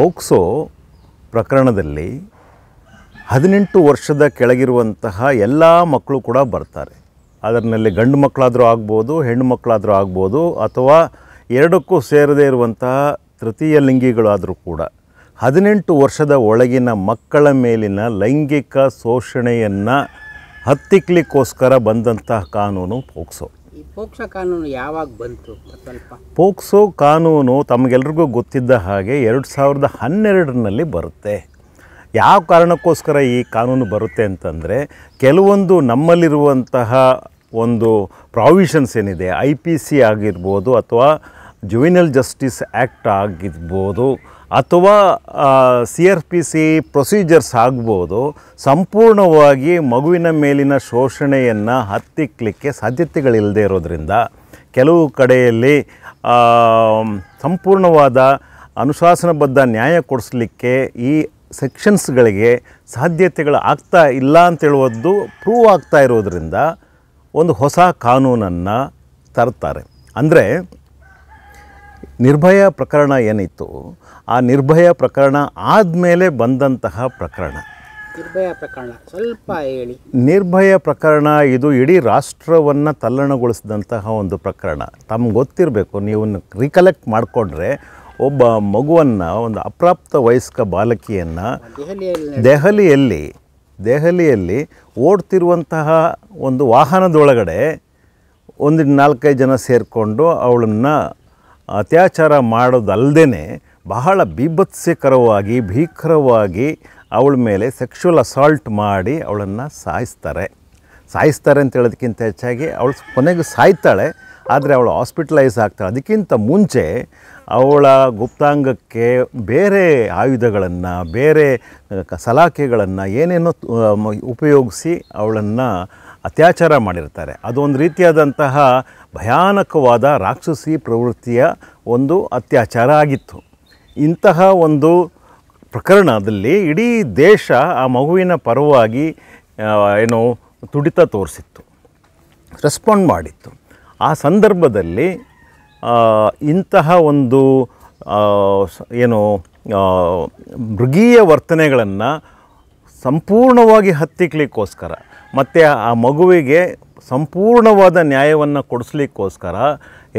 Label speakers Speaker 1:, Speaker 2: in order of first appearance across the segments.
Speaker 1: POCSO ಪ್ರಕರಣದಲ್ಲಿ ಹದಿನೆಂಟು ವರ್ಷದ ಕೆಳಗಿರುವಂತಹ ಎಲ್ಲ ಮಕ್ಕಳು ಕೂಡ ಬರ್ತಾರೆ ಅದರಲ್ಲಿ ಗಂಡು ಮಕ್ಕಳಾದರೂ ಆಗ್ಬೋದು ಹೆಣ್ಣು ಮಕ್ಕಳಾದರೂ ಆಗ್ಬೋದು ಅಥವಾ ಎರಡಕ್ಕೂ ಸೇರದೇ ಇರುವಂತಹ ತೃತೀಯ ಲಿಂಗಿಗಳಾದರೂ ಕೂಡ ಹದಿನೆಂಟು ವರ್ಷದ ಒಳಗಿನ ಮಕ್ಕಳ ಮೇಲಿನ ಲೈಂಗಿಕ ಶೋಷಣೆಯನ್ನು ಹತ್ತಿಕ್ಲಿಕ್ಕೋಸ್ಕರ ಬಂದಂತಹ ಕಾನೂನು ಪೋಕ್ಸೋ ಪೋಕ್ಸೋ ಕಾನೂನು ಯಾವಾಗ ಬಂತು ಸ್ವಲ್ಪ ಪೋಕ್ಸೋ ಕಾನೂನು ತಮಗೆಲ್ರಿಗೂ ಗೊತ್ತಿದ್ದ ಹಾಗೆ ಎರಡು ಸಾವಿರದ ಹನ್ನೆರಡರಲ್ಲಿ ಬರುತ್ತೆ ಯಾವ ಕಾರಣಕ್ಕೋಸ್ಕರ ಈ ಕಾನೂನು ಬರುತ್ತೆ ಅಂತಂದರೆ ಕೆಲವೊಂದು ನಮ್ಮಲ್ಲಿರುವಂತಹ ಒಂದು ಪ್ರಾವಿಷನ್ಸ್ ಏನಿದೆ ಐ ಪಿ ಸಿ ಆಗಿರ್ಬೋದು ಅಥವಾ ಜುವಿನಲ್ ಜಸ್ಟಿಸ್ ಆ್ಯಕ್ಟ್ ಆಗಿರ್ಬೋದು ಅಥವಾ C R P C procedures ಆಗ್ಬೋದು ಸಂಪೂರ್ಣವಾಗಿ ಮಗುವಿನ ಮೇಲಿನ ಶೋಷಣೆಯನ್ನು ಹತ್ತಿಕ್ಕಲಿಕ್ಕೆ ಸಾಧ್ಯತೆಗಳಿಲ್ಲದೆ ಇರೋದರಿಂದ ಕೆಲವು ಕಡೆಯಲ್ಲಿ ಸಂಪೂರ್ಣವಾದ ಅನುಶಾಸನಬದ್ಧ ನ್ಯಾಯ ಕೊಡಿಸ್ಲಿಕ್ಕೆ ಈ ಸೆಕ್ಷನ್ಸ್ಗಳಿಗೆ ಸಾಧ್ಯತೆಗಳು ಆಗ್ತಾ ಇಲ್ಲ ಅಂತೇಳುವುದು ಪ್ರೂವ್ ಆಗ್ತಾ ಇರೋದರಿಂದ ಒಂದು ಹೊಸ ಕಾನೂನನ್ನು ತರ್ತಾರೆ ಅಂದರೆ ನಿರ್ಭಯ ಪ್ರಕರಣ ಏನಿತ್ತು ಆ ನಿರ್ಭಯ ಪ್ರಕರಣ ಆದಮೇಲೆ ಬಂದಂತಹ ಪ್ರಕರಣ ನಿರ್ಭಯ ಪ್ರಕರಣ ಸ್ವಲ್ಪ ಹೇಳಿ ನಿರ್ಭಯ ಪ್ರಕರಣ ಇದು ಇಡೀ ರಾಷ್ಟ್ರವನ್ನು ತಲ್ಲಣಗೊಳಿಸಿದಂತಹ ಒಂದು ಪ್ರಕರಣ ತಮ್ಗೆ ಗೊತ್ತಿರಬೇಕು ನೀವು ರೀಕಲೆಕ್ಟ್ ಮಾಡಿಕೊಂಡ್ರೆ ಒಬ್ಬ ಮಗುವನ್ನು ಒಂದು ಅಪ್ರಾಪ್ತ ವಯಸ್ಕ ಬಾಲಕಿಯನ್ನು ದೆಹಲಿಯಲ್ಲಿ ದೆಹಲಿಯಲ್ಲಿ ಓಡ್ತಿರುವಂತಹ ಒಂದು ವಾಹನದೊಳಗಡೆ ಒಂದು ನಾಲ್ಕೈದು ಜನ ಸೇರಿಕೊಂಡು ಅವಳನ್ನು ಅತ್ಯಾಚಾರ ಮಾಡೋದಲ್ಲದೇ ಬಹಳ ಬೀಭತ್ಸಕರವಾಗಿ ಭೀಕರವಾಗಿ ಅವಳ ಮೇಲೆ ಸೆಕ್ಷುವಲ್ ಅಸಾಲ್ಟ್ ಮಾಡಿ ಅವಳನ್ನು ಸಾಯಿಸ್ತಾರೆ ಸಾಯಿಸ್ತಾರೆ ಅಂತ ಹೇಳೋದಕ್ಕಿಂತ ಹೆಚ್ಚಾಗಿ ಅವಳು ಕೊನೆಗೆ ಸಾಯ್ತಾಳೆ ಆದರೆ ಅವಳು ಹಾಸ್ಪಿಟಲೈಸ್ ಆಗ್ತಾಳೆ ಅದಕ್ಕಿಂತ ಮುಂಚೆ ಅವಳ ಗುಪ್ತಾಂಗಕ್ಕೆ ಬೇರೆ ಆಯುಧಗಳನ್ನು ಬೇರೆ ಸಲಾಖೆಗಳನ್ನು ಏನೇನೋ ಉಪಯೋಗಿಸಿ ಅವಳನ್ನು ಅತ್ಯಾಚಾರ ಮಾಡಿರ್ತಾರೆ ಅದೊಂದು ರೀತಿಯಾದಂತಹ ಭಯಾನಕವಾದ ರಾಕ್ಷಸಿ ಪ್ರವೃತ್ತಿಯ ಒಂದು ಅತ್ಯಾಚಾರ ಆಗಿತ್ತು ಇಂತಹ ಒಂದು ಪ್ರಕರಣದಲ್ಲಿ ಇಡೀ ದೇಶ ಆ ಮಗುವಿನ ಪರವಾಗಿ ಏನು ತುಡಿತ ತೋರಿಸಿತ್ತು ರೆಸ್ಪಾಂಡ್ ಮಾಡಿತ್ತು ಆ ಸಂದರ್ಭದಲ್ಲಿ ಇಂತಹ ಒಂದು ಏನು ಮೃಗೀಯ ವರ್ತನೆಗಳನ್ನು ಸಂಪೂರ್ಣವಾಗಿ ಹತ್ತಿಕ್ಲಿಕ್ಕೋಸ್ಕರ ಮತ್ತು ಆ ಮಗುವಿಗೆ ಸಂಪೂರ್ಣವಾದ ನ್ಯಾಯವನ್ನು ಕೊಡಿಸ್ಲಿಕ್ಕೋಸ್ಕರ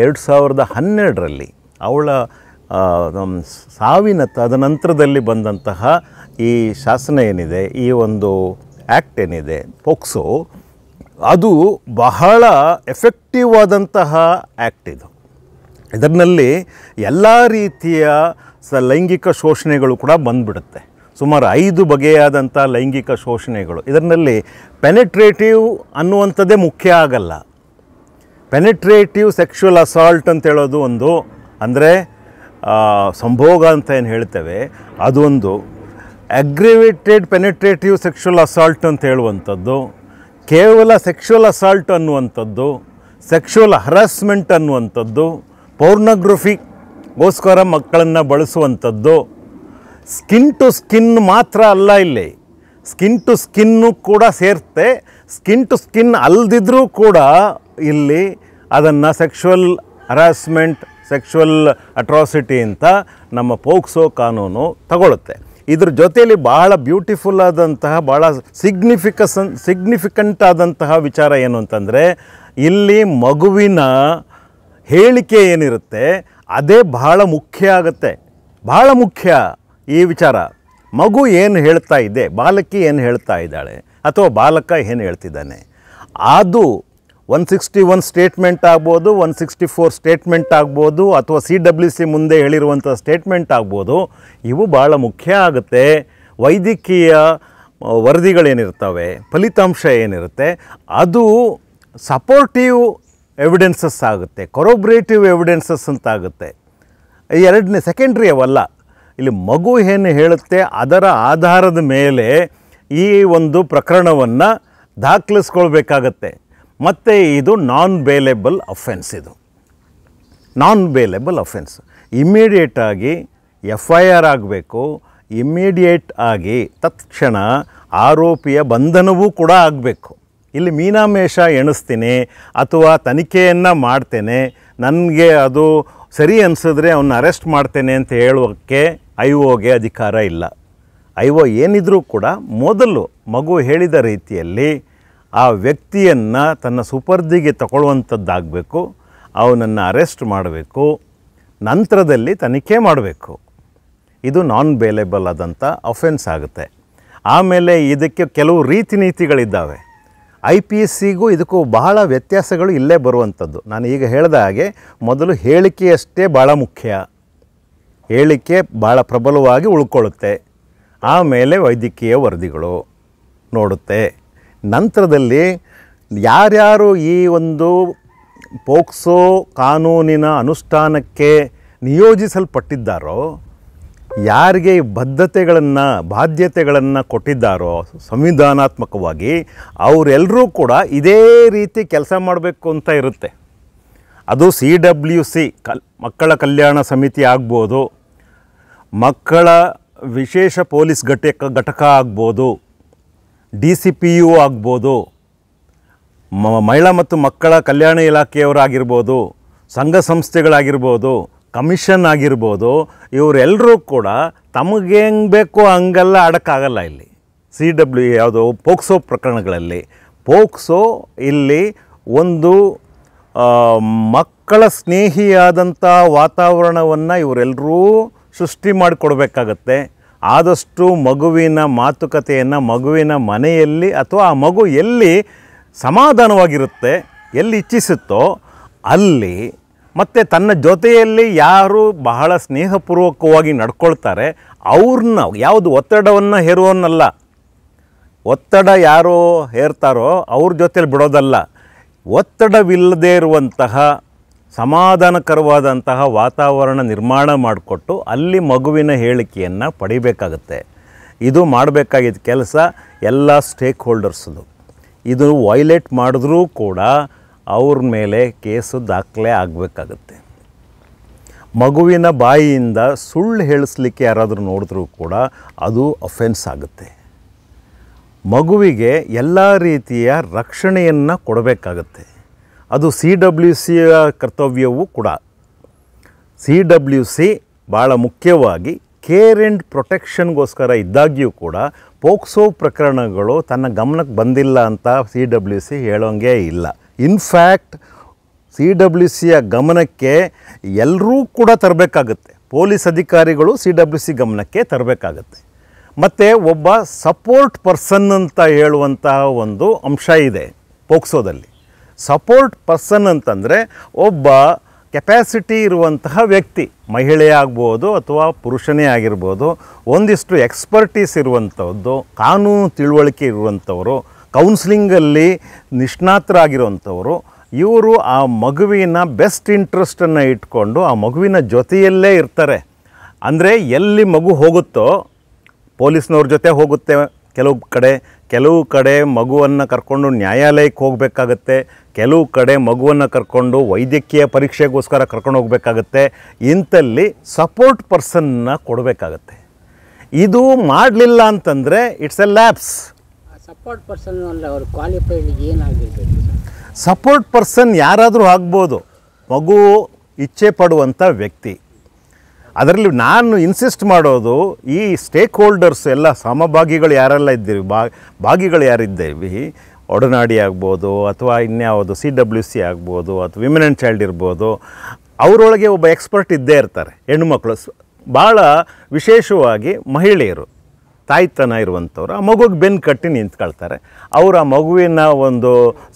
Speaker 1: ಎರಡು ಸಾವಿರದ ಹನ್ನೆರಡರಲ್ಲಿ ಅವಳ ಸಾವಿನ ತದನಂತರದಲ್ಲಿ ಬಂದಂತಹ ಈ ಶಾಸನ ಏನಿದೆ ಈ ಒಂದು ಆ್ಯಕ್ಟ್ ಏನಿದೆ ಪೊಕ್ಸೋ ಅದು ಬಹಳ ಎಫೆಕ್ಟಿವ್ ಆದಂತಹ ಆ್ಯಕ್ಟ್ ಇದು ಇದರಲ್ಲಿ ಎಲ್ಲ ರೀತಿಯ ಸ ಲೈಂಗಿಕ ಶೋಷಣೆಗಳು ಕೂಡ ಬಂದ್ಬಿಡುತ್ತೆ ಸುಮಾರು ಐದು ಬಗೆಯಾದಂಥ ಲೈಂಗಿಕ ಶೋಷಣೆಗಳು ಇದರಲ್ಲಿ ಪೆನೆಟ್ರೇಟಿವ್ ಅನ್ನುವಂಥದ್ದೇ ಮುಖ್ಯ ಆಗಲ್ಲ ಪೆನೆಟ್ರೇಟಿವ್ ಸೆಕ್ಷುವಲ್ ಅಸಾಲ್ಟ್ ಅಂತ ಹೇಳೋದು ಒಂದು ಅಂದರೆ ಸಂಭೋಗ ಅಂತ ಏನು ಹೇಳ್ತೇವೆ ಅದೊಂದು ಅಗ್ರಿವೇಟೆಡ್ ಪೆನೆಟ್ರೇಟಿವ್ ಸೆಕ್ಷುವಲ್ ಅಸಾಲ್ಟ್ ಅಂತ ಹೇಳುವಂಥದ್ದು ಕೇವಲ ಸೆಕ್ಷುವಲ್ ಅಸಾಲ್ಟ್ ಅನ್ನುವಂಥದ್ದು ಸೆಕ್ಷುವಲ್ ಹರಾಸ್ಮೆಂಟ್ ಅನ್ನುವಂಥದ್ದು ಪೌರ್ನೋಗ್ರಫಿಗೋಸ್ಕರ ಮಕ್ಕಳನ್ನು ಬಳಸುವಂಥದ್ದು ಸ್ಕಿನ್ ಟು ಸ್ಕಿನ್ ಮಾತ್ರ ಅಲ್ಲ ಇಲ್ಲಿ ಸ್ಕಿನ್ ಟು ಸ್ಕಿನ್ನು ಕೂಡ ಸೇರ್ತೆ ಸ್ಕಿನ್ ಟು ಸ್ಕಿನ್ ಅಲ್ದಿದ್ರೂ ಕೂಡ ಇಲ್ಲಿ ಅದನ್ನು ಸೆಕ್ಷುವಲ್ ಹರಾಸ್ಮೆಂಟ್ ಸೆಕ್ಷುವಲ್ ಅಟ್ರಾಸಿಟಿ ಅಂತ ನಮ್ಮ ಪೋಕ್ಸೋ ಕಾನೂನು ತಗೊಳುತ್ತೆ ಇದ್ರ ಜೊತೆಯಲ್ಲಿ ಬಹಳ ಬ್ಯೂಟಿಫುಲ್ ಆದಂತಹ ಭಾಳ ಸಿಗ್ನಿಫಿಕಸನ್ ಸಿಗ್ನಿಫಿಕೆಂಟ್ ಆದಂತಹ ವಿಚಾರ ಏನು ಅಂತಂದರೆ ಇಲ್ಲಿ ಮಗುವಿನ ಹೇಳಿಕೆ ಏನಿರುತ್ತೆ ಅದೇ ಬಹಳ ಮುಖ್ಯ ಆಗುತ್ತೆ ಬಹಳ ಮುಖ್ಯ ಈ ವಿಚಾರ ಮಗು ಏನು ಹೇಳ್ತಾ ಇದೆ ಬಾಲಕಿ ಏನು ಹೇಳ್ತಾ ಇದ್ದಾಳೆ ಅಥವಾ ಬಾಲಕ ಏನು ಹೇಳ್ತಿದ್ದಾನೆ ಅದು ಒನ್ ಸಿಕ್ಸ್ಟಿ ಒನ್ ಸ್ಟೇಟ್ಮೆಂಟ್ ಆಗ್ಬೋದು ಒನ್ ಸಿಕ್ಸ್ಟಿ ಫೋರ್ ಸ್ಟೇಟ್ಮೆಂಟ್ ಆಗ್ಬೋದು ಅಥವಾ ಸಿ ಡಬ್ಲ್ಯೂ ಸಿ ಮುಂದೆ ಹೇಳಿರುವಂಥ ಸ್ಟೇಟ್ಮೆಂಟ್ ಆಗ್ಬೋದು ಇವು ಭಾಳ ಮುಖ್ಯ ಆಗುತ್ತೆ ವೈದ್ಯಕೀಯ ವರದಿಗಳೇನಿರ್ತವೆ ಫಲಿತಾಂಶ ಏನಿರುತ್ತೆ ಅದು ಸಪೋರ್ಟಿವ್ ಎವಿಡೆನ್ಸಸ್ ಆಗುತ್ತೆ ಕೊರೋಬ್ರೇಟಿವ್ ಎವಿಡೆನ್ಸಸ್ ಅಂತ ಆಗುತ್ತೆ ಎರಡನೇ ಸೆಕೆಂಡ್ರಿ ಅವಲ್ಲ ಇಲ್ಲಿ ಮಗು ಏನು ಹೇಳುತ್ತೆ ಅದರ ಆಧಾರದ ಮೇಲೆ ಈ ಒಂದು ಪ್ರಕರಣವನ್ನು ದಾಖಲಿಸ್ಕೊಳ್ಬೇಕಾಗತ್ತೆ ಮತ್ತು ಇದು ನಾನ್ ಬೇಲೆಬಲ್ ಅಫೆನ್ಸ್ ಇದು ನಾನ್ ಬೇಲೆಬಲ್ ಅಫೆನ್ಸ್ ಇಮ್ಮಿಡಿಯೇಟಾಗಿ ಎಫ್ ಐ ಆರ್ ಆಗಬೇಕು ಇಮ್ಮಿಡಿಯೇಟ್ ಆಗಿ ತತ್ಕ್ಷಣ ಆರೋಪಿಯ ಬಂಧನವೂ ಕೂಡ ಆಗಬೇಕು ಇಲ್ಲಿ ಮೀನಾಮೇಷ ಎಣಿಸ್ತೀನಿ ಅಥವಾ ತನಿಖೆಯನ್ನು ಮಾಡ್ತೇನೆ ನನಗೆ ಅದು ಸರಿ ಅನಿಸಿದ್ರೆ ಅವನ್ನ ಅರೆಸ್ಟ್ ಮಾಡ್ತೇನೆ ಅಂತ ಹೇಳೋಕ್ಕೆ ಐ ಒಗೆ ಅಧಿಕಾರ ಇಲ್ಲ ಐ ಒ ಏನಿದ್ರೂ ಕೂಡ ಮೊದಲು ಮಗು ಹೇಳಿದ ರೀತಿಯಲ್ಲಿ ಆ ವ್ಯಕ್ತಿಯನ್ನು ತನ್ನ ಸುಪರ್ದಿಗೆ ತಗೊಳ್ಳುವಂಥದ್ದಾಗಬೇಕು ಅವನನ್ನು ಅರೆಸ್ಟ್ ಮಾಡಬೇಕು ನಂತರದಲ್ಲಿ ತನಿಖೆ ಮಾಡಬೇಕು ಇದು ನಾನ್ ಬೇಲೆಬಲ್ ಆದಂಥ ಅಫೆನ್ಸ್ ಆಗುತ್ತೆ ಆಮೇಲೆ ಇದಕ್ಕೆ ಕೆಲವು ರೀತಿ ನೀತಿಗಳಿದ್ದಾವೆ ಐ ಪಿ ಎಸ್ ಸಿಗೂ ಇದಕ್ಕೂ ಬಹಳ ವ್ಯತ್ಯಾಸಗಳು ಇಲ್ಲೇ ಬರುವಂಥದ್ದು ನಾನು ಈಗ ಹೇಳಿದ ಹಾಗೆ ಮೊದಲು ಹೇಳಿಕೆಯಷ್ಟೇ ಭಾಳ ಮುಖ್ಯ ಹೇಳಿಕೆ ಭಾಳ ಪ್ರಬಲವಾಗಿ ಉಳ್ಕೊಳ್ಳುತ್ತೆ ಆಮೇಲೆ ವೈದ್ಯಕೀಯ ವರದಿಗಳು ನೋಡುತ್ತೆ ನಂತರದಲ್ಲಿ ಯಾರ್ಯಾರು ಈ ಒಂದು ಪೋಕ್ಸೋ ಕಾನೂನಿನ ಅನುಷ್ಠಾನಕ್ಕೆ ನಿಯೋಜಿಸಲ್ಪಟ್ಟಿದ್ದಾರೋ ಯಾರಿಗೆ ಬದ್ಧತೆಗಳನ್ನು ಬಾಧ್ಯತೆಗಳನ್ನು ಕೊಟ್ಟಿದ್ದಾರೋ ಸಂವಿಧಾನಾತ್ಮಕವಾಗಿ ಅವರೆಲ್ಲರೂ ಕೂಡ ಇದೇ ರೀತಿ ಕೆಲಸ ಮಾಡಬೇಕು ಅಂತ ಇರುತ್ತೆ ಅದು ಸಿ ಡಬ್ಲ್ಯೂ ಸಿ ಕಲ್ ಮಕ್ಕಳ ಕಲ್ಯಾಣ ಸಮಿತಿ ಆಗ್ಬೋದು ಮಕ್ಕಳ ವಿಶೇಷ ಪೊಲೀಸ್ ಘಟಕ ಘಟಕ ಆಗ್ಬೋದು ಡಿ ಸಿ ಪಿ ಯು ಆಗ್ಬೋದು ಮ ಮಹಿಳಾ ಮತ್ತು ಮಕ್ಕಳ ಕಲ್ಯಾಣ ಇಲಾಖೆಯವರಾಗಿರ್ಬೋದು ಸಂಘ ಸಂಸ್ಥೆಗಳಾಗಿರ್ಬೋದು ಕಮಿಷನ್ ಆಗಿರ್ಬೋದು ಇವರೆಲ್ಲರೂ ಕೂಡ ತಮಗೆ ಹೆಂಗೆ ಬೇಕೋ ಹಂಗೆಲ್ಲ ಆಡೋಕ್ಕಾಗಲ್ಲ ಇಲ್ಲಿ ಸಿ ಡಬ್ಲ್ಯೂ ಯಾವುದು ಪೋಕ್ಸೋ ಪ್ರಕರಣಗಳಲ್ಲಿ ಪೋಕ್ಸೋ ಇಲ್ಲಿ ಒಂದು ಮಕ್ಕಳ ಸ್ನೇಹಿಯಾದಂಥ ವಾತಾವರಣವನ್ನು ಇವರೆಲ್ಲರೂ ಸೃಷ್ಟಿ ಮಾಡಿಕೊಡ್ಬೇಕಾಗತ್ತೆ ಆದಷ್ಟು ಮಗುವಿನ ಮಾತುಕತೆಯನ್ನು ಮಗುವಿನ ಮನೆಯಲ್ಲಿ ಅಥವಾ ಆ ಮಗು ಎಲ್ಲಿ ಸಮಾಧಾನವಾಗಿರುತ್ತೆ ಎಲ್ಲಿ ಇಚ್ಛಿಸುತ್ತೋ ಅಲ್ಲಿ ಮತ್ತು ತನ್ನ ಜೊತೆಯಲ್ಲಿ ಯಾರು ಬಹಳ ಸ್ನೇಹಪೂರ್ವಕವಾಗಿ ನಡ್ಕೊಳ್ತಾರೆ ಅವ್ರನ್ನ ಯಾವುದು ಒತ್ತಡವನ್ನು ಹೇರುವನ್ನಲ್ಲ ಒತ್ತಡ ಯಾರೋ ಹೇರ್ತಾರೋ ಅವ್ರ ಜೊತೆಲಿ ಬಿಡೋದಲ್ಲ ಒತ್ತಡವಿಲ್ಲದೇ ಇರುವಂತಹ ಸಮಾಧಾನಕರವಾದಂತಹ ವಾತಾವರಣ ನಿರ್ಮಾಣ ಮಾಡಿಕೊಟ್ಟು ಅಲ್ಲಿ ಮಗುವಿನ ಹೇಳಿಕೆಯನ್ನು ಪಡಿಬೇಕಾಗತ್ತೆ ಇದು ಮಾಡಬೇಕಾಗಿದ್ದ ಕೆಲಸ ಎಲ್ಲ ಸ್ಟೇಕ್ ಹೋಲ್ಡರ್ಸ್ದು ಇದು ವೈಲೇಟ್ ಮಾಡಿದ್ರೂ ಕೂಡ ಅವ್ರ ಮೇಲೆ ಕೇಸು ದಾಖಲೆ ಆಗಬೇಕಾಗತ್ತೆ ಮಗುವಿನ ಬಾಯಿಯಿಂದ ಸುಳ್ಳು ಹೇಳಿಸ್ಲಿಕ್ಕೆ ಯಾರಾದರೂ ನೋಡಿದ್ರೂ ಕೂಡ ಅದು ಅಫೆನ್ಸ್ ಆಗುತ್ತೆ ಮಗುವಿಗೆ ಎಲ್ಲ ರೀತಿಯ ರಕ್ಷಣೆಯನ್ನು ಕೊಡಬೇಕಾಗತ್ತೆ ಅದು ಸಿ ಡಬ್ಲ್ಯೂ ಸಿಯ ಕರ್ತವ್ಯವೂ ಕೂಡ ಸಿ ಡಬ್ಲ್ಯೂ ಸಿ ಭಾಳ ಮುಖ್ಯವಾಗಿ ಕೇರ್ ಆ್ಯಂಡ್ ಪ್ರೊಟೆಕ್ಷನ್ಗೋಸ್ಕರ ಇದ್ದಾಗ್ಯೂ ಕೂಡ ಪೋಕ್ಸೋ ಪ್ರಕರಣಗಳು ತನ್ನ ಗಮನಕ್ಕೆ ಬಂದಿಲ್ಲ ಅಂತ ಸಿ ಡಬ್ಲ್ಯೂ ಸಿ ಹೇಳೋಂಗೇ ಇಲ್ಲ ಇನ್ಫ್ಯಾಕ್ಟ್ ಸಿ ಡಬ್ಲ್ಯೂ ಸಿಯ ಗಮನಕ್ಕೆ ಎಲ್ಲರೂ ಕೂಡ ತರಬೇಕಾಗತ್ತೆ ಪೊಲೀಸ್ ಅಧಿಕಾರಿಗಳು ಸಿ ಡಬ್ಲ್ಯೂ ಸಿ ಗಮನಕ್ಕೆ ತರಬೇಕಾಗತ್ತೆ ಮತ್ತು ಒಬ್ಬ ಸಪೋರ್ಟ್ ಪರ್ಸನ್ ಅಂತ ಹೇಳುವಂತಹ ಒಂದು ಅಂಶ ಇದೆ ಪೋಕ್ಸೋದಲ್ಲಿ ಸಪೋರ್ಟ್ ಪರ್ಸನ್ ಅಂತಂದರೆ ಒಬ್ಬ ಕೆಪ್ಯಾಸಿಟಿ ಇರುವಂತಹ ವ್ಯಕ್ತಿ ಮಹಿಳೆ ಆಗ್ಬೋದು ಅಥವಾ ಪುರುಷನೇ ಆಗಿರ್ಬೋದು ಒಂದಿಷ್ಟು ಎಕ್ಸ್ಪರ್ಟೀಸ್ ಇರುವಂಥದ್ದು ಕಾನೂನು ತಿಳುವಳಿಕೆ ಇರುವಂಥವರು ಕೌನ್ಸ್ಲಿಂಗಲ್ಲಿ ನಿಷ್ಣಾತರಾಗಿರುವಂಥವರು ಇವರು ಆ ಮಗುವಿನ ಬೆಸ್ಟ್ ಇಂಟ್ರೆಸ್ಟನ್ನು ಇಟ್ಕೊಂಡು ಆ ಮಗುವಿನ ಜೊತೆಯಲ್ಲೇ ಇರ್ತಾರೆ ಅಂದರೆ ಎಲ್ಲಿ ಮಗು ಹೋಗುತ್ತೋ ಪೊಲೀಸ್ನವ್ರ ಜೊತೆ ಹೋಗುತ್ತೆ ಕೆಲವು ಕಡೆ ಕೆಲವು ಕಡೆ ಮಗುವನ್ನು ಕರ್ಕೊಂಡು ನ್ಯಾಯಾಲಯಕ್ಕೆ ಹೋಗಬೇಕಾಗತ್ತೆ ಕೆಲವು ಕಡೆ ಮಗುವನ್ನು ಕರ್ಕೊಂಡು ವೈದ್ಯಕೀಯ ಪರೀಕ್ಷೆಗೋಸ್ಕರ ಕರ್ಕೊಂಡು ಹೋಗಬೇಕಾಗತ್ತೆ ಇಂಥಲ್ಲಿ ಸಪೋರ್ಟ್ ಪರ್ಸನ್ನ ಕೊಡಬೇಕಾಗತ್ತೆ ಇದು ಮಾಡಲಿಲ್ಲ ಅಂತಂದರೆ it's a labs support person ಅವರು ಕ್ವಾಲಿಫೈಡ್ ಏನಾಗಿರಬೇಕು ಸಪೋರ್ಟ್ ಪರ್ಸನ್ ಯಾರಾದರೂ ಆಗ್ಬೋದು ಮಗು ಇಚ್ಛೆ ಪಡುವಂಥ ವ್ಯಕ್ತಿ ಅದರಲ್ಲಿ ನಾನು ಇನ್ಸಿಸ್ಟ್ ಮಾಡೋದು ಈ ಸ್ಟೇಕ್ ಹೋಲ್ಡರ್ಸ್ ಎಲ್ಲ ಸಮಭಾಗಿಗಳು ಯಾರೆಲ್ಲ ಇದ್ದೀವಿ ಬಾ ಭಾಗಿಗಳು ಯಾರಿದ್ದೀವಿ ಒಡನಾಡಿ ಆಗ್ಬೋದು ಅಥವಾ ಇನ್ಯಾವುದು ಸಿ ಡಬ್ಲ್ಯೂ ಸಿ ಆಗ್ಬೋದು ಅಥವಾ ವಿಮೆನ್ ಆ್ಯಂಡ್ ಚೈಲ್ಡ್ ಇರ್ಬೋದು ಅವರೊಳಗೆ ಒಬ್ಬ ಎಕ್ಸ್ಪರ್ಟ್ ಇದ್ದೇ ಇರ್ತಾರೆ ಹೆಣ್ಣುಮಕ್ಳು ಭಾಳ ವಿಶೇಷವಾಗಿ ಮಹಿಳೆಯರು ತಾಯ್ತನ ಇರುವಂಥವ್ರು ಆ ಮಗುಗೆ ಬೆನ್ನು ಕಟ್ಟಿ ನಿಂತ್ಕೊಳ್ತಾರೆ ಅವರು ಆ ಮಗುವಿನ ಒಂದು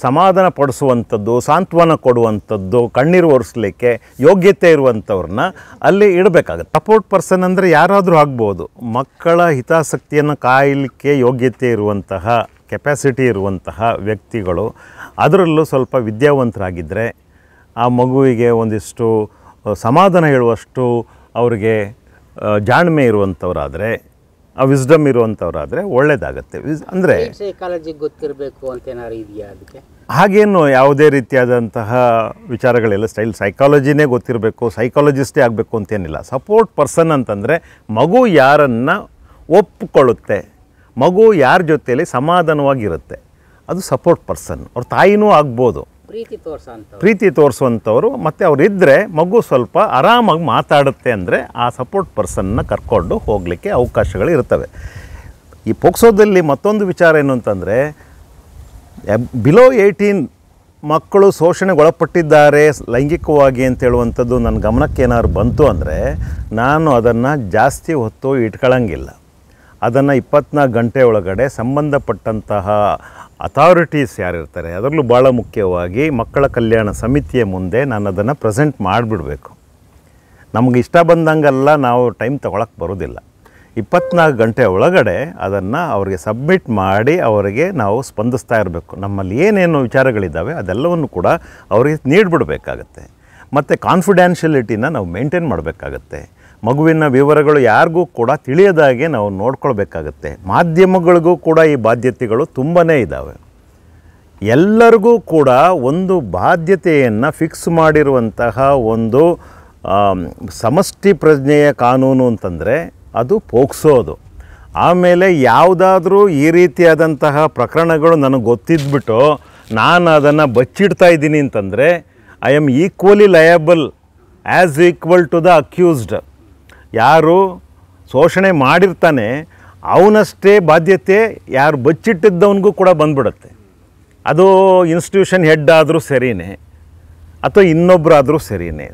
Speaker 1: ಸಮಾಧಾನ ಪಡಿಸುವಂಥದ್ದು ಸಾಂತ್ವನ ಕೊಡುವಂಥದ್ದು ಕಣ್ಣೀರು ಒರೆಸ್ಲಿಕ್ಕೆ ಯೋಗ್ಯತೆ ಇರುವಂಥವ್ರನ್ನ ಅಲ್ಲಿ ಇಡಬೇಕಾಗುತ್ತೆ ಸಪೋರ್ಟ್ ಪರ್ಸನ್ ಅಂದರೆ ಯಾರಾದರೂ ಆಗ್ಬೋದು ಮಕ್ಕಳ ಹಿತಾಸಕ್ತಿಯನ್ನು ಕಾಯಲಿಕ್ಕೆ ಯೋಗ್ಯತೆ ಇರುವಂತಹ ಕೆಪ್ಯಾಸಿಟಿ ಇರುವಂತಹ ವ್ಯಕ್ತಿಗಳು ಅದರಲ್ಲೂ ಸ್ವಲ್ಪ ವಿದ್ಯಾವಂತರಾಗಿದ್ದರೆ ಆ ಮಗುವಿಗೆ ಒಂದಿಷ್ಟು ಸಮಾಧಾನ ಹೇಳುವಷ್ಟು ಅವರಿಗೆ ಜಾಣ್ಮೆ ಇರುವಂಥವರಾದರೆ ವಿಸ್ಡಮ್ ಇರುವಂಥವ್ರಾದರೆ ಒಳ್ಳೇದಾಗತ್ತೆ ವಿಸ್ ಅಂದರೆ ಸೈಕಾಲಜಿ ಗೊತ್ತಿರಬೇಕು ಅಂತ ಏನಾದ್ರು ಇದೆಯಾ ಅದಕ್ಕೆ ಹಾಗೇನು ಯಾವುದೇ ರೀತಿಯಾದಂತಹ ವಿಚಾರಗಳೆಲ್ಲ ಸ್ಟೈಲ್ ಸೈಕಾಲಜಿನೇ ಗೊತ್ತಿರಬೇಕು ಸೈಕಾಲಜಿಸ್ಟೇ ಆಗಬೇಕು ಅಂತೇನಿಲ್ಲ ಸಪೋರ್ಟ್ ಪರ್ಸನ್ ಅಂತಂದರೆ ಮಗು ಯಾರನ್ನು ಒಪ್ಪಿಕೊಳ್ಳುತ್ತೆ ಮಗು ಯಾರ ಜೊತೆಯಲ್ಲಿ ಸಮಾಧಾನವಾಗಿರುತ್ತೆ ಅದು ಸಪೋರ್ಟ್ ಪರ್ಸನ್ ಅವ್ರ ತಾಯಿನೂ ಆಗ್ಬೋದು ಪ್ರೀತಿ ತೋರಿಸೋ ಪ್ರೀತಿ ತೋರಿಸುವಂಥವ್ರು ಮತ್ತು ಅವರಿದ್ದರೆ ಮಗು ಸ್ವಲ್ಪ ಆರಾಮಾಗಿ ಮಾತಾಡುತ್ತೆ ಅಂದರೆ ಆ ಸಪೋರ್ಟ್ ಪರ್ಸನ್ನ ಕರ್ಕೊಂಡು ಹೋಗಲಿಕ್ಕೆ ಅವಕಾಶಗಳು ಇರ್ತವೆ ಈ ಪೋಕ್ಸೋದಲ್ಲಿ ಮತ್ತೊಂದು ವಿಚಾರ ಏನು ಅಂತಂದರೆ ಬಿಲೋ ಏಯ್ಟೀನ್ ಮಕ್ಕಳು ಶೋಷಣೆಗೆ ಒಳಪಟ್ಟಿದ್ದಾರೆ ಲೈಂಗಿಕವಾಗಿ ಅಂತ ಹೇಳುವಂಥದ್ದು ನನ್ನ ಗಮನಕ್ಕೆ ಏನಾದ್ರು ಬಂತು ಅಂದರೆ ನಾನು ಅದನ್ನು ಜಾಸ್ತಿ ಹೊತ್ತು ಇಟ್ಕೊಳ್ಳಂಗಿಲ್ಲ ಅದನ್ನು ಇಪ್ಪತ್ನಾಲ್ಕು ಗಂಟೆ ಒಳಗಡೆ ಸಂಬಂಧಪಟ್ಟಂತಹ ಅಥಾರಿಟೀಸ್ ಯಾರಿರ್ತಾರೆ ಅದರಲ್ಲೂ ಭಾಳ ಮುಖ್ಯವಾಗಿ ಮಕ್ಕಳ ಕಲ್ಯಾಣ ಸಮಿತಿಯ ಮುಂದೆ ನಾನು ಅದನ್ನು ಪ್ರೆಸೆಂಟ್ ಮಾಡಿಬಿಡಬೇಕು ನಮಗೆ ಇಷ್ಟ ಬಂದಂಗೆಲ್ಲ ನಾವು ಟೈಮ್ ತಗೊಳಕ್ಕೆ ಬರೋದಿಲ್ಲ ಇಪ್ಪತ್ನಾಲ್ಕು ಗಂಟೆ ಒಳಗಡೆ ಅದನ್ನು ಅವರಿಗೆ ಸಬ್ಮಿಟ್ ಮಾಡಿ ಅವರಿಗೆ ನಾವು ಸ್ಪಂದಿಸ್ತಾ ಇರಬೇಕು ನಮ್ಮಲ್ಲಿ ಏನೇನು ವಿಚಾರಗಳಿದ್ದಾವೆ ಅದೆಲ್ಲವನ್ನು ಕೂಡ ಅವರಿಗೆ ನೀಡಿಬಿಡಬೇಕಾಗತ್ತೆ ಮತ್ತು ಕಾನ್ಫಿಡೆನ್ಷಿಯಲಿಟಿನ ನಾವು ಮೇಂಟೈನ್ ಮಾಡಬೇಕಾಗತ್ತೆ ಮಗುವಿನ ವಿವರಗಳು ಯಾರಿಗೂ ಕೂಡ ತಿಳಿಯದಾಗೆ ನಾವು ನೋಡ್ಕೊಳ್ಬೇಕಾಗತ್ತೆ ಮಾಧ್ಯಮಗಳಿಗೂ ಕೂಡ ಈ ಬಾಧ್ಯತೆಗಳು ತುಂಬಾ ಇದ್ದಾವೆ ಎಲ್ಲರಿಗೂ ಕೂಡ ಒಂದು ಬಾಧ್ಯತೆಯನ್ನು ಫಿಕ್ಸ್ ಮಾಡಿರುವಂತಹ ಒಂದು ಸಮಷ್ಟಿ ಪ್ರಜ್ಞೆಯ ಕಾನೂನು ಅಂತಂದರೆ ಅದು ಪೋಕ್ಸೋದು ಆಮೇಲೆ ಯಾವುದಾದ್ರೂ ಈ ರೀತಿಯಾದಂತಹ ಪ್ರಕರಣಗಳು ನನಗೆ ಗೊತ್ತಿದ್ಬಿಟ್ಟು ನಾನು ಅದನ್ನು ಬಚ್ಚಿಡ್ತಾ ಇದ್ದೀನಿ ಅಂತಂದರೆ I am equally liable as equal to the accused ಯಾರು ಶೋಷಣೆ ಮಾಡಿರ್ತಾನೆ ಅವನಷ್ಟೇ ಬಾಧ್ಯತೆ ಯಾರು ಬಚ್ಚಿಟ್ಟಿದ್ದವನಿಗೂ ಕೂಡ ಬಂದ್ಬಿಡುತ್ತೆ ಅದು ಇನ್ಸ್ಟಿಟ್ಯೂಷನ್ ಹೆಡ್ ಆದರೂ ಸರಿಯೇ ಅಥವಾ ಇನ್ನೊಬ್ಬರಾದರೂ ಸರಿಯೇ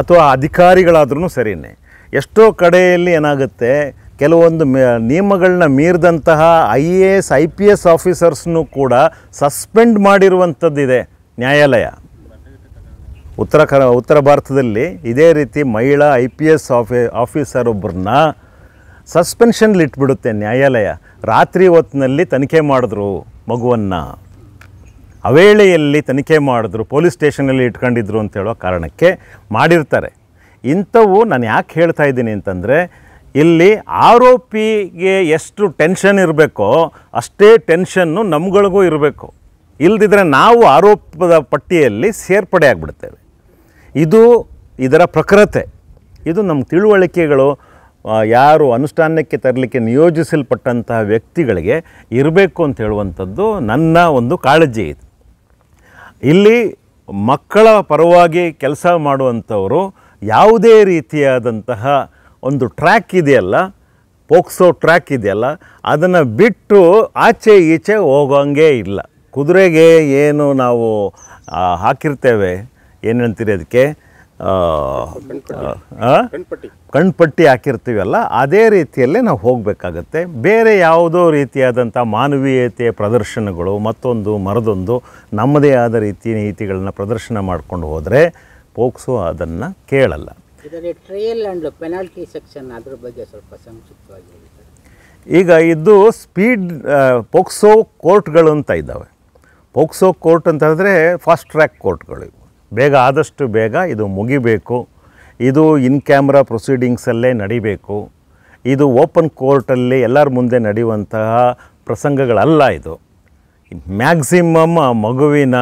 Speaker 1: ಅಥವಾ ಅಧಿಕಾರಿಗಳಾದ್ರೂ ಸರಿಯೇ ಎಷ್ಟೋ ಕಡೆಯಲ್ಲಿ ಏನಾಗುತ್ತೆ ಕೆಲವೊಂದು ನಿಯಮಗಳನ್ನ ಮೀರಿದಂತಹ I A S I P S ಆಫೀಸರ್ಸ್ನೂ ಕೂಡ ಸಸ್ಪೆಂಡ್ ಮಾಡಿರುವಂಥದ್ದಿದೆ ನ್ಯಾಯಾಲಯ ಉತ್ತರ ಕರ್ ಉತ್ತರ ಭಾರತದಲ್ಲಿ ಇದೇ ರೀತಿ ಮಹಿಳಾ ಐ ಪಿ ಎಸ್ ಆಫಿ ಆಫೀಸರ್ ಒಬ್ಬರನ್ನ ಇಟ್ಬಿಡುತ್ತೆ ನ್ಯಾಯಾಲಯ ರಾತ್ರಿ ಹೊತ್ತಿನಲ್ಲಿ ತನಿಖೆ ಮಾಡಿದ್ರು ಮಗುವನ್ನು ಅವೇಳೆಯಲ್ಲಿ ತನಿಖೆ ಮಾಡಿದ್ರು ಪೊಲೀಸ್ ಸ್ಟೇಷನಲ್ಲಿ ಇಟ್ಕೊಂಡಿದ್ರು ಅಂತ ಹೇಳೋ ಕಾರಣಕ್ಕೆ ಮಾಡಿರ್ತಾರೆ ಇಂಥವು ನಾನು ಯಾಕೆ ಹೇಳ್ತಾ ಇದ್ದೀನಿ ಅಂತಂದರೆ ಇಲ್ಲಿ ಆರೋಪಿಗೆ ಎಷ್ಟು ಟೆನ್ಷನ್ ಇರಬೇಕೋ ಅಷ್ಟೇ ಟೆನ್ಷನ್ನು ನಮ್ಗಳಿಗೂ ಇರಬೇಕು ಇಲ್ಲದಿದ್ದರೆ ನಾವು ಆರೋಪದ ಪಟ್ಟಿಯಲ್ಲಿ ಸೇರ್ಪಡೆ ಆಗಿಬಿಡ್ತೇವೆ ಇದು ಇದರ ಪ್ರಕೃತೆ ಇದು ನಮ್ಮ ತಿಳುವಳಿಕೆಗಳು ಯಾರು ಅನುಷ್ಠಾನಕ್ಕೆ ತರಲಿಕ್ಕೆ ನಿಯೋಜಿಸಲ್ಪಟ್ಟಂತಹ ವ್ಯಕ್ತಿಗಳಿಗೆ ಇರಬೇಕು ಅಂತ ಹೇಳುವಂಥದ್ದು ನನ್ನ ಒಂದು ಕಾಳಜಿ ಇದು ಇಲ್ಲಿ ಮಕ್ಕಳ ಪರವಾಗಿ ಕೆಲಸ ಮಾಡುವಂಥವರು ಯಾವುದೇ ರೀತಿಯಾದಂತಹ ಒಂದು ಟ್ರ್ಯಾಕ್ ಇದೆಯಲ್ಲ ಪೋಕ್ಸೋ ಟ್ರ್ಯಾಕ್ ಇದೆಯಲ್ಲ ಅದನ್ನು ಬಿಟ್ಟು ಆಚೆ ಈಚೆ ಹೋಗೋಂಗೆ ಇಲ್ಲ ಕುದುರೆಗೆ ಏನು ನಾವು ಹಾಕಿರ್ತೇವೆ ಏನಂತೀರಿ ಅದಕ್ಕೆ ಕಣ್ಪಟ್ಟಿ ಹಾಕಿರ್ತೀವಲ್ಲ ಅದೇ ರೀತಿಯಲ್ಲೇ ನಾವು ಹೋಗಬೇಕಾಗತ್ತೆ ಬೇರೆ ಯಾವುದೋ ರೀತಿಯಾದಂಥ ಮಾನವೀಯತೆಯ ಪ್ರದರ್ಶನಗಳು ಮತ್ತೊಂದು ಮರದೊಂದು ನಮ್ಮದೇ ಆದ ರೀತಿ ನೀತಿಗಳನ್ನ ಪ್ರದರ್ಶನ ಮಾಡಿಕೊಂಡು ಹೋದರೆ ಪೋಕ್ಸೋ ಅದನ್ನು ಕೇಳಲ್ಲ ಸೆಕ್ಷನ್ ಸ್ವಲ್ಪ ಸಂಕ್ಷಿಪ್ತವಾಗಿ ಈಗ ಇದು ಸ್ಪೀಡ್ ಪೋಕ್ಸೋ ಕೋರ್ಟ್ಗಳು ಅಂತ ಇದ್ದಾವೆ ಪೋಕ್ಸೋ ಕೋರ್ಟ್ ಅಂತ ಹೇಳಿದ್ರೆ ಫಾಸ್ಟ್ ಟ್ರ್ಯಾಕ್ ಕೋರ್ಟ್ಗಳು ಬೇಗ ಆದಷ್ಟು ಬೇಗ ಇದು ಮುಗಿಬೇಕು ಇದು ಇನ್ ಕ್ಯಾಮ್ರಾ ಪ್ರೊಸೀಡಿಂಗ್ಸಲ್ಲೇ ನಡಿಬೇಕು ಇದು ಓಪನ್ ಕೋರ್ಟಲ್ಲಿ ಎಲ್ಲರ ಮುಂದೆ ನಡೆಯುವಂತಹ ಪ್ರಸಂಗಗಳಲ್ಲ ಇದು ಮ್ಯಾಕ್ಸಿಮಮ್ ಮಗುವಿನ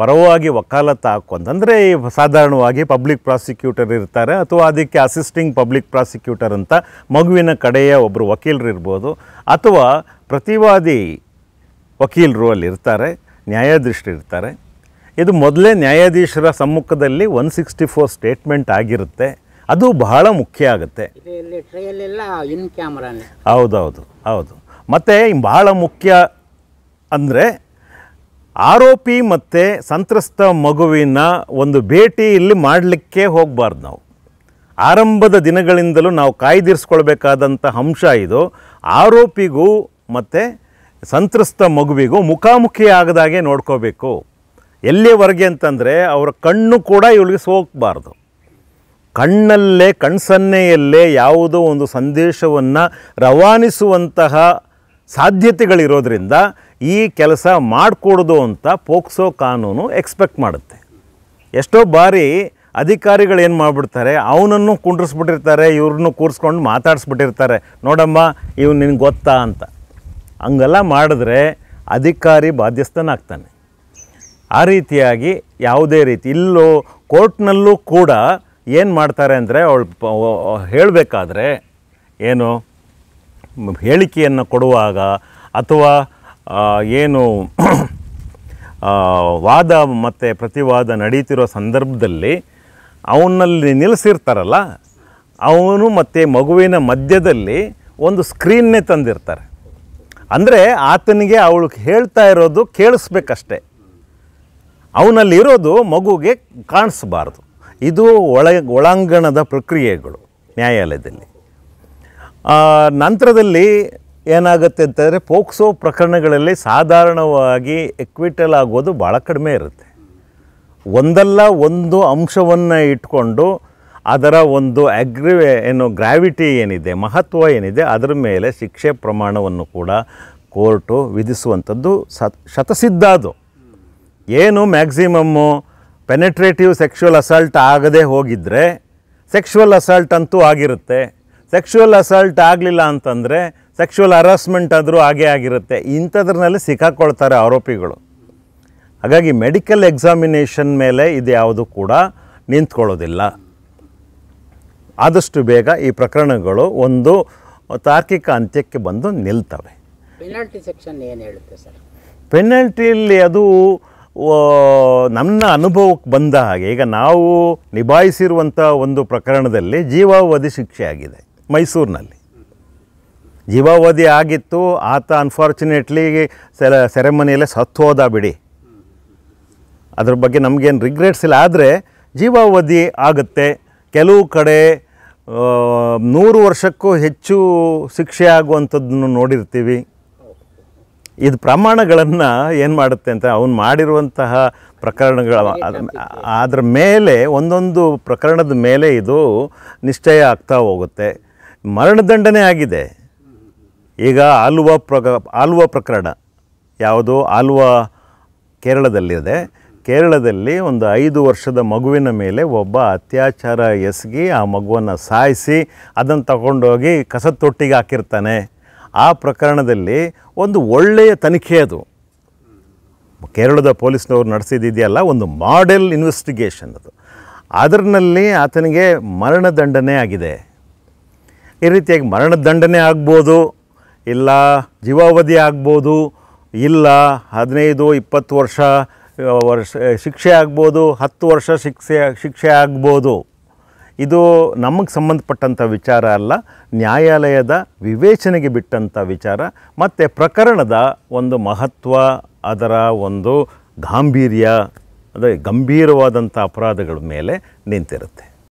Speaker 1: ಪರವಾಗಿ ವಕಾಲತ್ತು ಹಾಕೊಂತಂದರೆ ಸಾಧಾರಣವಾಗಿ ಪಬ್ಲಿಕ್ ಪ್ರಾಸಿಕ್ಯೂಟರ್ ಇರ್ತಾರೆ ಅಥವಾ ಅದಕ್ಕೆ ಅಸಿಸ್ಟಿಂಗ್ ಪಬ್ಲಿಕ್ ಪ್ರಾಸಿಕ್ಯೂಟರ್ ಅಂತ ಮಗುವಿನ ಕಡೆಯ ಒಬ್ಬರು ವಕೀಲರು ಇರ್ಬೋದು ಅಥವಾ ಪ್ರತಿವಾದಿ ವಕೀಲರು ಅಲ್ಲಿರ್ತಾರೆ ನ್ಯಾಯಾಧೀಶರು ಇರ್ತಾರೆ ಇದು ಮೊದಲೇ ನ್ಯಾಯಾಧೀಶರ ಸಮ್ಮುಖದಲ್ಲಿ ಒನ್ ಸಿಕ್ಸ್ಟಿ ಫೋರ್ ಸ್ಟೇಟ್ಮೆಂಟ್ ಆಗಿರುತ್ತೆ ಅದು ಬಹಳ ಮುಖ್ಯ ಆಗುತ್ತೆ ಹೌದೌದು ಹೌದು ಮತ್ತು ಬಹಳ ಮುಖ್ಯ ಅಂದರೆ ಆರೋಪಿ ಮತ್ತು ಸಂತ್ರಸ್ತ ಮಗುವಿನ ಒಂದು ಭೇಟಿ ಇಲ್ಲಿ ಮಾಡಲಿಕ್ಕೆ ಹೋಗಬಾರ್ದು ನಾವು ಆರಂಭದ ದಿನಗಳಿಂದಲೂ ನಾವು ಕಾಯ್ದಿರಿಸ್ಕೊಳ್ಬೇಕಾದಂಥ ಅಂಶ ಇದು ಆರೋಪಿಗೂ ಮತ್ತು ಸಂತ್ರಸ್ತ ಮಗುವಿಗೂ ಮುಖಾಮುಖಿ ಆಗದಾಗೆ ನೋಡ್ಕೋಬೇಕು ಎಲ್ಲಿಯವರೆಗೆ ಅಂತಂದರೆ ಅವರ ಕಣ್ಣು ಕೂಡ ಇವಳಿಗೆ ಸೋಕ್ಬಾರ್ದು ಕಣ್ಣಲ್ಲೇ ಕಣ್ಸನ್ನೆಯಲ್ಲೇ ಯಾವುದೋ ಒಂದು ಸಂದೇಶವನ್ನು ರವಾನಿಸುವಂತಹ ಸಾಧ್ಯತೆಗಳಿರೋದ್ರಿಂದ ಈ ಕೆಲಸ ಮಾಡಿಕೊಡೋದು ಅಂತ ಪೋಕ್ಸೋ ಕಾನೂನು ಎಕ್ಸ್ಪೆಕ್ಟ್ ಮಾಡುತ್ತೆ ಎಷ್ಟೋ ಬಾರಿ ಅಧಿಕಾರಿಗಳು ಏನು ಮಾಡಿಬಿಡ್ತಾರೆ ಅವನನ್ನು ಕುಂಡ್ರಿಸ್ಬಿಟ್ಟಿರ್ತಾರೆ ಇವ್ರನ್ನೂ ಕೂರಿಸ್ಕೊಂಡು ಮಾತಾಡಿಸ್ಬಿಟ್ಟಿರ್ತಾರೆ ನೋಡಮ್ಮ ಇವ್ನು ನಿನಗೆ ಗೊತ್ತಾ ಅಂತ ಹಂಗೆಲ್ಲ ಮಾಡಿದ್ರೆ ಅಧಿಕಾರಿ ಬಾಧ್ಯಸ್ಥನಾಗ್ತಾನೆ ಆ ರೀತಿಯಾಗಿ ಯಾವುದೇ ರೀತಿ ಇಲ್ಲೂ ಕೋರ್ಟ್ನಲ್ಲೂ ಕೂಡ ಏನು ಮಾಡ್ತಾರೆ ಅಂದರೆ ಅವಳು ಹೇಳಬೇಕಾದ್ರೆ ಏನು ಹೇಳಿಕೆಯನ್ನು ಕೊಡುವಾಗ ಅಥವಾ ಏನು ವಾದ ಮತ್ತು ಪ್ರತಿವಾದ ನಡೀತಿರೋ ಸಂದರ್ಭದಲ್ಲಿ ಅವನಲ್ಲಿ ನಿಲ್ಲಿಸಿರ್ತಾರಲ್ಲ ಅವನು ಮತ್ತು ಮಗುವಿನ ಮಧ್ಯದಲ್ಲಿ ಒಂದು ಸ್ಕ್ರೀನ್ನೇ ತಂದಿರ್ತಾರೆ ಅಂದರೆ ಆತನಿಗೆ ಅವಳು ಹೇಳ್ತಾ ಇರೋದು ಕೇಳಿಸ್ಬೇಕಷ್ಟೆ ಅವನಲ್ಲಿರೋದು ಮಗುಗೆ ಕಾಣಿಸ್ಬಾರ್ದು ಇದು ಒಳ ಒಳಾಂಗಣದ ಪ್ರಕ್ರಿಯೆಗಳು ನ್ಯಾಯಾಲಯದಲ್ಲಿ ನಂತರದಲ್ಲಿ ಏನಾಗುತ್ತೆ ಅಂತಂದರೆ ಪೋಕ್ಸೋ ಪ್ರಕರಣಗಳಲ್ಲಿ ಸಾಧಾರಣವಾಗಿ ಎಕ್ವಿಟಲ್ ಆಗೋದು ಭಾಳ ಕಡಿಮೆ ಇರುತ್ತೆ ಒಂದಲ್ಲ ಒಂದು ಅಂಶವನ್ನು ಇಟ್ಕೊಂಡು ಅದರ ಒಂದು ಅಗ್ರಿ ಏನು ಗ್ರಾವಿಟಿ ಏನಿದೆ ಮಹತ್ವ ಏನಿದೆ ಅದರ ಮೇಲೆ ಶಿಕ್ಷೆ ಪ್ರಮಾಣವನ್ನು ಕೂಡ ಕೋರ್ಟು ವಿಧಿಸುವಂಥದ್ದು ಸತ ಶತಸಿದ್ಧ ಅದು ಏನು ಮ್ಯಾಕ್ಸಿಮಮ್ಮು ಪೆನೆಟ್ರೇಟಿವ್ ಸೆಕ್ಷುವಲ್ ಅಸಲ್ಟ್ ಆಗದೆ ಹೋಗಿದ್ದರೆ ಸೆಕ್ಷುವಲ್ ಅಸಲ್ಟ್ ಅಂತೂ ಆಗಿರುತ್ತೆ ಸೆಕ್ಷುವಲ್ ಅಸಲ್ಟ್ ಆಗಲಿಲ್ಲ ಅಂತಂದರೆ ಸೆಕ್ಷುವಲ್ ಹರಾಸ್ಮೆಂಟ್ ಆದರೂ ಹಾಗೇ ಆಗಿರುತ್ತೆ ಇಂಥದ್ರಲ್ಲಿ ಸಿಕ್ಕಾಕ್ಕೊಳ್ತಾರೆ ಆರೋಪಿಗಳು ಹಾಗಾಗಿ ಮೆಡಿಕಲ್ ಎಕ್ಸಾಮಿನೇಷನ್ ಮೇಲೆ ಇದು ಯಾವುದು ಕೂಡ ನಿಂತ್ಕೊಳ್ಳೋದಿಲ್ಲ ಆದಷ್ಟು ಬೇಗ ಈ ಪ್ರಕರಣಗಳು ಒಂದು ತಾರ್ಕಿಕ ಅಂತ್ಯಕ್ಕೆ ಬಂದು ನಿಲ್ತವೆ ಪೆನಾಲ್ಟಿ ಸೆಕ್ಷನ್ ಏನು ಹೇಳುತ್ತೆ ಸರ್ ಪೆನಲ್ಟಿಯಲ್ಲಿ ಅದು ನನ್ನ ಅನುಭವಕ್ಕೆ ಬಂದ ಹಾಗೆ ಈಗ ನಾವು ನಿಭಾಯಿಸಿರುವಂಥ ಒಂದು ಪ್ರಕರಣದಲ್ಲಿ ಜೀವಾವಧಿ ಶಿಕ್ಷೆ ಆಗಿದೆ ಮೈಸೂರಿನಲ್ಲಿ ಜೀವಾವಧಿ ಆಗಿತ್ತು ಆತ ಅನ್ಫಾರ್ಚುನೇಟ್ಲಿ ಸೆರ ಸೆರೆಮನಿಯಲ್ಲೇ ಸತ್ತು ಹೋದ ಬಿಡಿ ಅದ್ರ ಬಗ್ಗೆ ನಮಗೇನು ರಿಗ್ರೆಟ್ಸ್ ಇಲ್ಲ ಆದರೆ ಜೀವಾವಧಿ ಆಗುತ್ತೆ ಕೆಲವು ಕಡೆ ನೂರು ವರ್ಷಕ್ಕೂ ಹೆಚ್ಚು ಶಿಕ್ಷೆ ಆಗುವಂಥದ್ದನ್ನು ನೋಡಿರ್ತೀವಿ ಇದು ಪ್ರಮಾಣಗಳನ್ನು ಏನು ಮಾಡುತ್ತೆ ಅಂತ ಅವನು ಮಾಡಿರುವಂತಹ ಪ್ರಕರಣಗಳ ಅದರ ಮೇಲೆ ಒಂದೊಂದು ಪ್ರಕರಣದ ಮೇಲೆ ಇದು ನಿಶ್ಚಯ ಆಗ್ತಾ ಹೋಗುತ್ತೆ ಮರಣದಂಡನೆ ಆಗಿದೆ ಈಗ ಆಲುವ ಪ್ರಕ ಆಲುವ ಪ್ರಕರಣ ಯಾವುದು ಆಲುವ ಕೇರಳದಲ್ಲಿದೆ ಕೇರಳದಲ್ಲಿ ಒಂದು ಐದು ವರ್ಷದ ಮಗುವಿನ ಮೇಲೆ ಒಬ್ಬ ಅತ್ಯಾಚಾರ ಎಸಗಿ ಆ ಮಗುವನ್ನು ಸಾಯಿಸಿ ಅದನ್ನು ತಗೊಂಡೋಗಿ ಕಸದ ತೊಟ್ಟಿಗೆ ಹಾಕಿರ್ತಾನೆ ಆ ಪ್ರಕರಣದಲ್ಲಿ ಒಂದು ಒಳ್ಳೆಯ ತನಿಖೆ ಅದು ಕೇರಳದ ಪೊಲೀಸ್ನವರು ನಡೆಸಿದೆಯಲ್ಲ ಒಂದು ಮಾಡೆಲ್ ಇನ್ವೆಸ್ಟಿಗೇಷನ್ ಅದು ಅದರಲ್ಲಿ ಆತನಿಗೆ ಮರಣದಂಡನೆ ಆಗಿದೆ ಈ ರೀತಿಯಾಗಿ ಮರಣದಂಡನೆ ಆಗ್ಬೋದು ಇಲ್ಲ ಜೀವಾವಧಿ ಆಗ್ಬೋದು ಇಲ್ಲ ಹದಿನೈದು ಇಪ್ಪತ್ತು ವರ್ಷ ವರ್ಷ ಶಿಕ್ಷೆ ಆಗ್ಬೋದು ಹತ್ತು ವರ್ಷ ಶಿಕ್ಷೆ ಶಿಕ್ಷೆ ಆಗ್ಬೋದು ಇದು ನಮಗೆ ಸಂಬಂಧಪಟ್ಟಂಥ ವಿಚಾರ ಅಲ್ಲ ನ್ಯಾಯಾಲಯದ ವಿವೇಚನೆಗೆ ಬಿಟ್ಟಂಥ ವಿಚಾರ ಮತ್ತು ಪ್ರಕರಣದ ಒಂದು ಮಹತ್ವ ಅದರ ಒಂದು ಗಾಂಭೀರ್ಯ ಅದೇ ಗಂಭೀರವಾದಂಥ ಅಪರಾಧಗಳ ಮೇಲೆ ನಿಂತಿರುತ್ತೆ